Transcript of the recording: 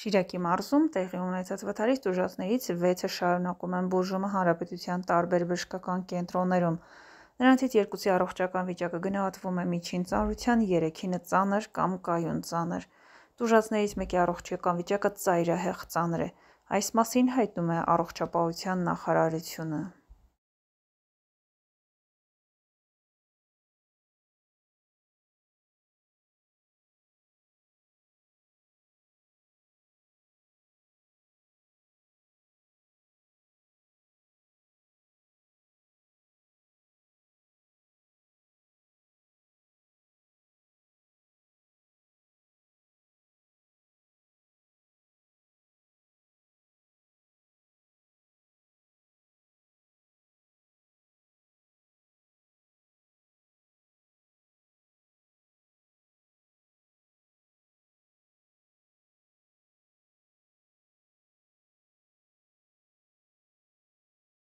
Շիրակի մարզում տեղի ունեցած վթարի տուժածներից 6-ը շարունակում են բուժումը հանրապետության տարբեր բժշկական կենտրոններում։ Նրանցից երկուսի առողջական վիճակը գնահատվում է միջին ծանրության, 3-ինը ծանր կամ կայուն ծանր։ Տուժածներից մեկի առողջական վիճակը ծայրահեղ ծանր է։ Այս մասին հայտնում է առողջապահության նախարարությունը։